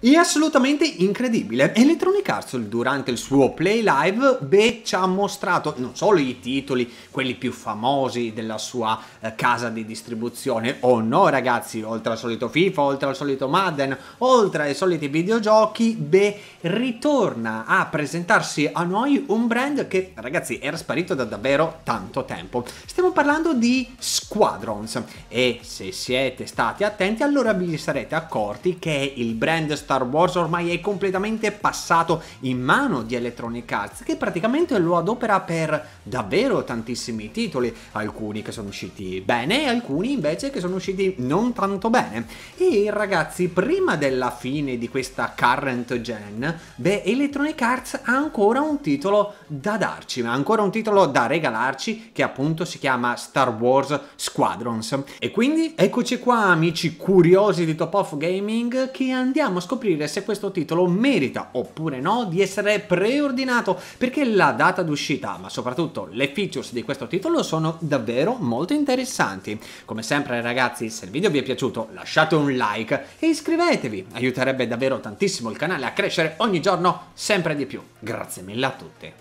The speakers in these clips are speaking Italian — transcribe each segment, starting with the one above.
È assolutamente incredibile. Electronic Arts durante il suo play live beh, ci ha mostrato non solo i titoli, quelli più famosi della sua eh, casa di distribuzione, o oh no ragazzi, oltre al solito FIFA, oltre al solito Madden, oltre ai soliti videogiochi, beh, ritorna a presentarsi a noi un brand che ragazzi era sparito da davvero tanto tempo. Stiamo parlando di Squadrons e se siete stati attenti allora vi sarete accorti che il brand Star Wars ormai è completamente passato in mano di Electronic Arts, che praticamente lo adopera per davvero tantissimi titoli, alcuni che sono usciti bene alcuni invece che sono usciti non tanto bene. E ragazzi, prima della fine di questa current gen, beh, Electronic Arts ha ancora un titolo da darci, ma ancora un titolo da regalarci che appunto si chiama Star Wars Squadrons. E quindi eccoci qua amici curiosi di Top Off Gaming che andiamo a scoprire scoprire se questo titolo merita oppure no di essere preordinato perché la data d'uscita ma soprattutto le features di questo titolo sono davvero molto interessanti. Come sempre ragazzi se il video vi è piaciuto lasciate un like e iscrivetevi, aiuterebbe davvero tantissimo il canale a crescere ogni giorno sempre di più. Grazie mille a tutti.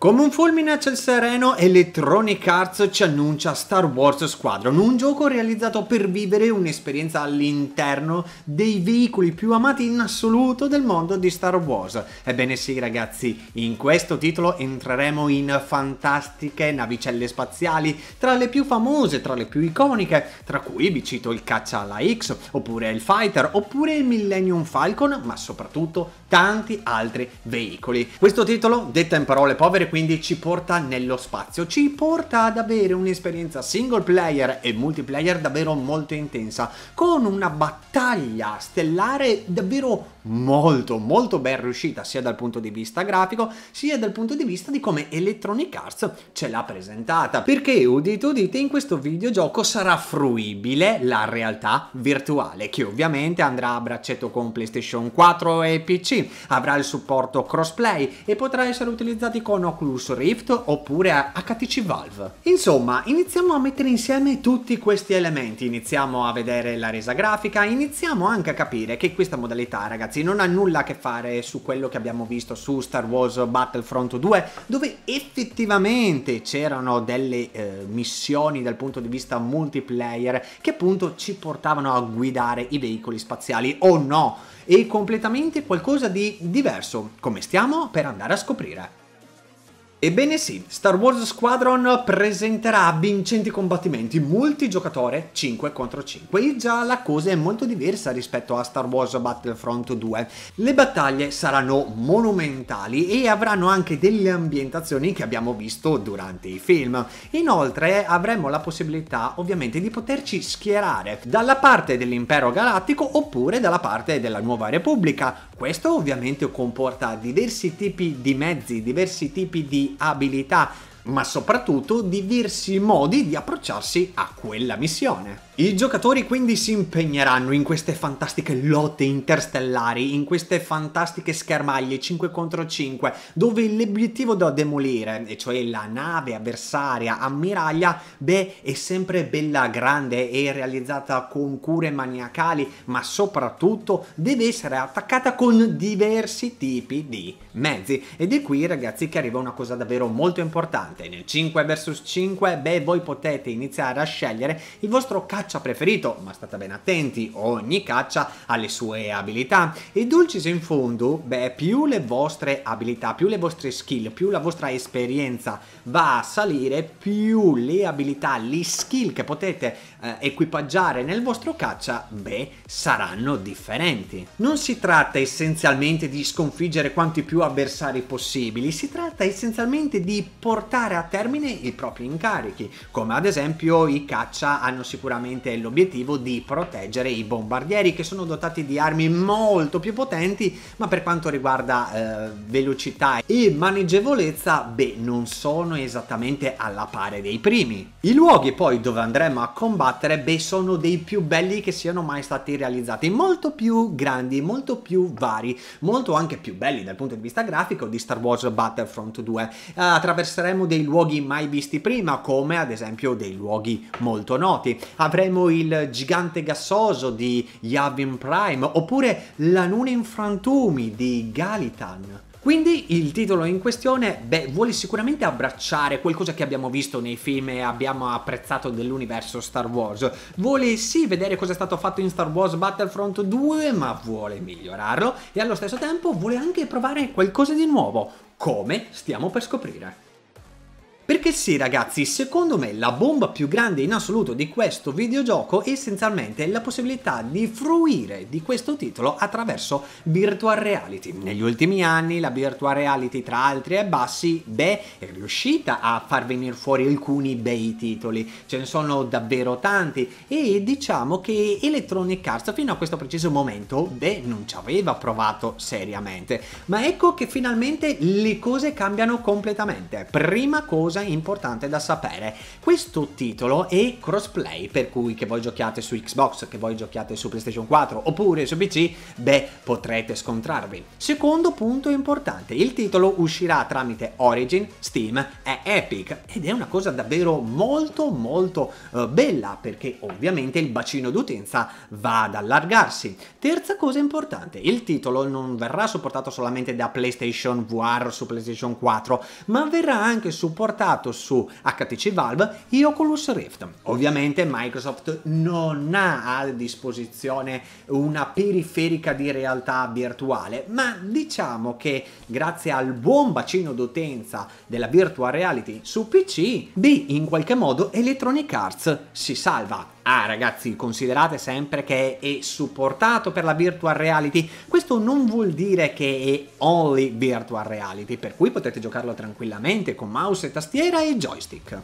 Come un fulmine a ciel sereno, Electronic Arts ci annuncia Star Wars Squadron, un gioco realizzato per vivere un'esperienza all'interno dei veicoli più amati in assoluto del mondo di Star Wars. Ebbene sì ragazzi, in questo titolo entreremo in fantastiche navicelle spaziali, tra le più famose, tra le più iconiche, tra cui vi cito il caccia alla X, oppure il Fighter, oppure il Millennium Falcon, ma soprattutto tanti altri veicoli. Questo titolo, detta in parole povere, quindi ci porta nello spazio, ci porta ad avere un'esperienza single player e multiplayer davvero molto intensa, con una battaglia stellare davvero molto molto ben riuscita sia dal punto di vista grafico sia dal punto di vista di come Electronic Arts ce l'ha presentata perché udite udite in questo videogioco sarà fruibile la realtà virtuale che ovviamente andrà a braccetto con PlayStation 4 e PC avrà il supporto crossplay e potrà essere utilizzati con Oculus Rift oppure HTC Valve insomma iniziamo a mettere insieme tutti questi elementi iniziamo a vedere la resa grafica iniziamo anche a capire che questa modalità ragazzi ragazzi, non ha nulla a che fare su quello che abbiamo visto su Star Wars Battlefront 2, dove effettivamente c'erano delle eh, missioni dal punto di vista multiplayer che appunto ci portavano a guidare i veicoli spaziali o oh no, e completamente qualcosa di diverso, come stiamo per andare a scoprire. Ebbene sì, Star Wars Squadron presenterà vincenti combattimenti multigiocatore 5 contro 5 e già la cosa è molto diversa rispetto a Star Wars Battlefront 2. Le battaglie saranno monumentali e avranno anche delle ambientazioni che abbiamo visto durante i film. Inoltre avremo la possibilità ovviamente di poterci schierare dalla parte dell'impero galattico oppure dalla parte della nuova repubblica. Questo ovviamente comporta diversi tipi di mezzi, diversi tipi di abilità ma soprattutto diversi modi di approcciarsi a quella missione. I giocatori quindi si impegneranno in queste fantastiche lotte interstellari, in queste fantastiche schermaglie 5 contro 5, dove l'obiettivo da demolire, e cioè la nave avversaria ammiraglia, beh, è sempre bella grande e realizzata con cure maniacali, ma soprattutto deve essere attaccata con diversi tipi di mezzi. Ed è qui, ragazzi, che arriva una cosa davvero molto importante interessante. Nel 5 vs 5, beh, voi potete iniziare a scegliere il vostro caccia preferito, ma state ben attenti, ogni caccia ha le sue abilità. E Dulcis in fondo, beh, più le vostre abilità, più le vostre skill, più la vostra esperienza va a salire, più le abilità, gli skill che potete eh, equipaggiare nel vostro caccia, beh, saranno differenti. Non si tratta essenzialmente di sconfiggere quanti più avversari possibili, si tratta essenzialmente di portare portare a termine i propri incarichi, come ad esempio i caccia hanno sicuramente l'obiettivo di proteggere i bombardieri che sono dotati di armi molto più potenti, ma per quanto riguarda eh, velocità e maneggevolezza, beh, non sono esattamente alla pari dei primi. I luoghi poi dove andremo a combattere, beh, sono dei più belli che siano mai stati realizzati, molto più grandi, molto più vari, molto anche più belli dal punto di vista grafico di Star Wars Battlefront 2. Eh, attraverseremo dei luoghi mai visti prima, come ad esempio dei luoghi molto noti. Avremo il gigante gassoso di Yavin Prime, oppure la luna in frantumi di Galitan. Quindi il titolo in questione beh, vuole sicuramente abbracciare qualcosa che abbiamo visto nei film e abbiamo apprezzato dell'universo Star Wars. Vuole sì vedere cosa è stato fatto in Star Wars Battlefront 2, ma vuole migliorarlo e allo stesso tempo vuole anche provare qualcosa di nuovo, come stiamo per scoprire. Perché sì ragazzi, secondo me la bomba più grande in assoluto di questo videogioco è essenzialmente la possibilità di fruire di questo titolo attraverso virtual reality. Negli ultimi anni la virtual reality tra altri e bassi, beh, è riuscita a far venire fuori alcuni bei titoli, ce ne sono davvero tanti e diciamo che Electronic Arts fino a questo preciso momento, beh, non ci aveva provato seriamente. Ma ecco che finalmente le cose cambiano completamente. Prima cosa cosa importante da sapere. Questo titolo è crossplay, per cui che voi giochiate su Xbox, che voi giochiate su PlayStation 4 oppure su PC, beh, potrete scontrarvi. Secondo punto importante, il titolo uscirà tramite Origin, Steam e Epic ed è una cosa davvero molto molto eh, bella perché ovviamente il bacino d'utenza va ad allargarsi. Terza cosa importante, il titolo non verrà supportato solamente da PlayStation VR su PlayStation 4, ma verrà anche supportato basato su HTC Valve e Oculus Rift. Ovviamente Microsoft non ha a disposizione una periferica di realtà virtuale, ma diciamo che grazie al buon bacino d'utenza della virtual reality su PC, beh, in qualche modo Electronic Arts si salva. Ah ragazzi, considerate sempre che è supportato per la virtual reality, questo non vuol dire che è only virtual reality, per cui potete giocarlo tranquillamente con mouse e tastiera e joystick.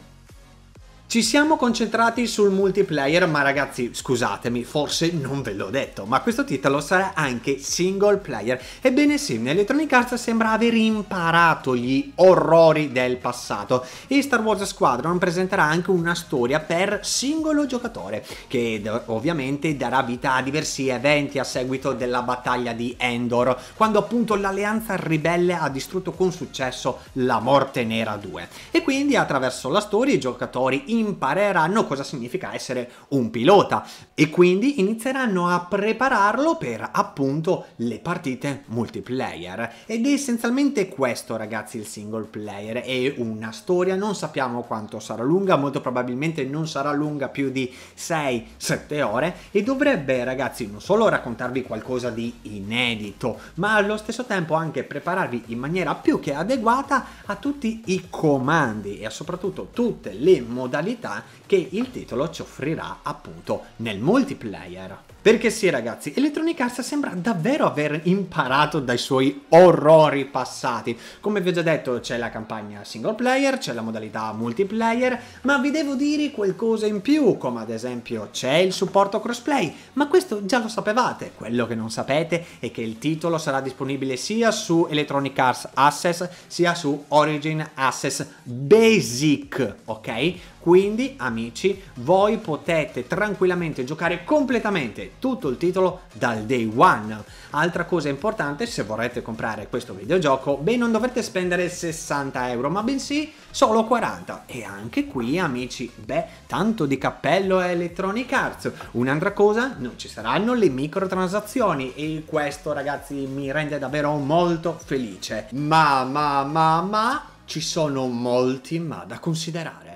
Ci siamo concentrati sul multiplayer, ma ragazzi, scusatemi, forse non ve l'ho detto, ma questo titolo sarà anche single player. Ebbene sì, Electronic Arts sembra aver imparato gli orrori del passato e Star Wars Squadron presenterà anche una storia per singolo giocatore, che ovviamente darà vita a diversi eventi a seguito della battaglia di Endor, quando appunto l'Alleanza Ribelle ha distrutto con successo la Morte Nera 2. E quindi attraverso la storia i giocatori impareranno cosa significa essere un pilota e quindi inizieranno a prepararlo per appunto le partite multiplayer. Ed è essenzialmente questo ragazzi il single player, è una storia, non sappiamo quanto sarà lunga, molto probabilmente non sarà lunga più di 6-7 ore e dovrebbe ragazzi non solo raccontarvi qualcosa di inedito, ma allo stesso tempo anche prepararvi in maniera più che adeguata a tutti i comandi e soprattutto tutte le modalità funzionalità che il titolo ci offrirà appunto nel multiplayer. Perché sì ragazzi, Electronic Arts sembra davvero aver imparato dai suoi orrori passati. Come vi ho già detto c'è la campagna single player, c'è la modalità multiplayer, ma vi devo dire qualcosa in più, come ad esempio c'è il supporto crossplay, ma questo già lo sapevate. Quello che non sapete è che il titolo sarà disponibile sia su Electronic Arts Access sia su Origin Access Basic, ok? Quindi, amici, voi potete tranquillamente giocare completamente tutto il titolo dal day one. Altra cosa importante, se vorrete comprare questo videogioco, beh, non dovrete spendere 60 euro, ma bensì solo 40. E anche qui, amici, beh, tanto di cappello a Electronic Arts. Un'altra cosa, non ci saranno le microtransazioni e questo, ragazzi, mi rende davvero molto felice. Ma, ma, ma, ma, ci sono molti ma da considerare.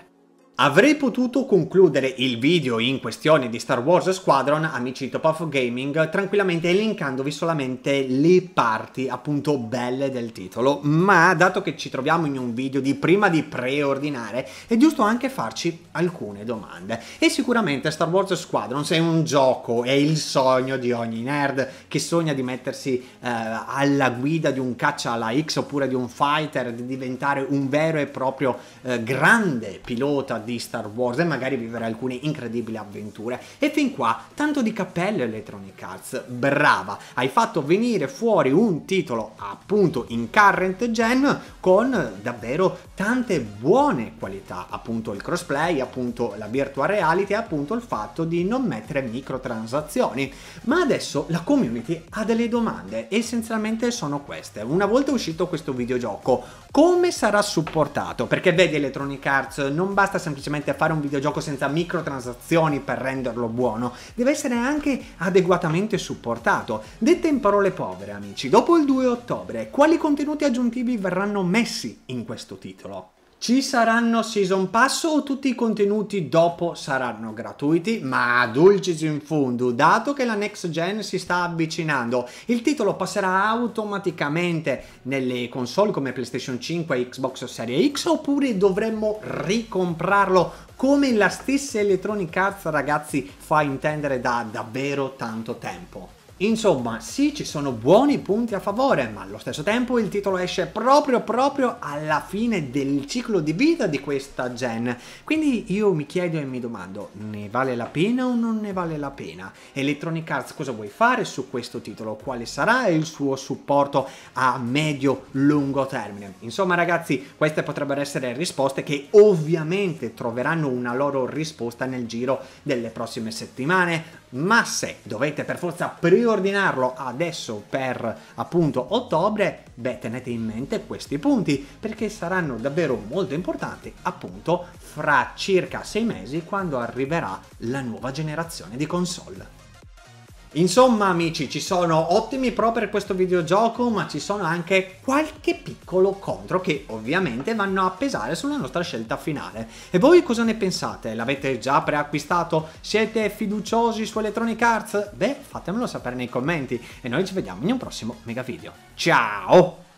Avrei potuto concludere il video in questione di Star Wars Squadron, amici di Top of Gaming, tranquillamente elencandovi solamente le parti appunto belle del titolo, ma dato che ci troviamo in un video di prima di preordinare, è giusto anche farci alcune domande. E sicuramente Star Wars Squadron è un gioco, è il sogno di ogni nerd che sogna di mettersi eh, alla guida di un caccia alla X oppure di un fighter, di diventare un vero e proprio eh, grande pilota di Star Wars e magari vivere alcune incredibili avventure. E fin qua, tanto di cappello Electronic Arts, brava, hai fatto venire fuori un titolo appunto in current gen con davvero tante buone qualità, appunto il crossplay, appunto la virtual reality e appunto il fatto di non mettere microtransazioni. Ma adesso la community ha delle domande, essenzialmente sono queste. Una volta uscito questo videogioco, come sarà supportato? Perché vedi Electronic Arts, non basta semplicemente semplicemente fare un videogioco senza microtransazioni per renderlo buono, deve essere anche adeguatamente supportato. Dette in parole povere, amici, dopo il 2 ottobre, quali contenuti aggiuntivi verranno messi in questo titolo? Ci saranno season pass o tutti i contenuti dopo saranno gratuiti? Ma dulcis in fundo, dato che la next gen si sta avvicinando, il titolo passerà automaticamente nelle console come PlayStation 5 e Xbox Series X oppure dovremmo ricomprarlo come la stessa Electronic Arts ragazzi fa intendere da davvero tanto tempo. Insomma, sì, ci sono buoni punti a favore, ma allo stesso tempo il titolo esce proprio proprio alla fine del ciclo di vita di questa gen. Quindi io mi chiedo e mi domando, ne vale la pena o non ne vale la pena? Electronic Arts cosa vuoi fare su questo titolo? Quale sarà il suo supporto a medio-lungo termine? Insomma ragazzi, queste potrebbero essere risposte che ovviamente troveranno una loro risposta nel giro delle prossime settimane. Ma se dovete per forza preordinarlo adesso per appunto ottobre, beh tenete in mente questi punti perché saranno davvero molto importanti appunto fra circa sei mesi quando arriverà la nuova generazione di console. Insomma amici ci sono ottimi pro per questo videogioco ma ci sono anche qualche piccolo contro che ovviamente vanno a pesare sulla nostra scelta finale. E voi cosa ne pensate? L'avete già preacquistato? Siete fiduciosi su Electronic Arts? Beh fatemelo sapere nei commenti e noi ci vediamo in un prossimo mega video. Ciao!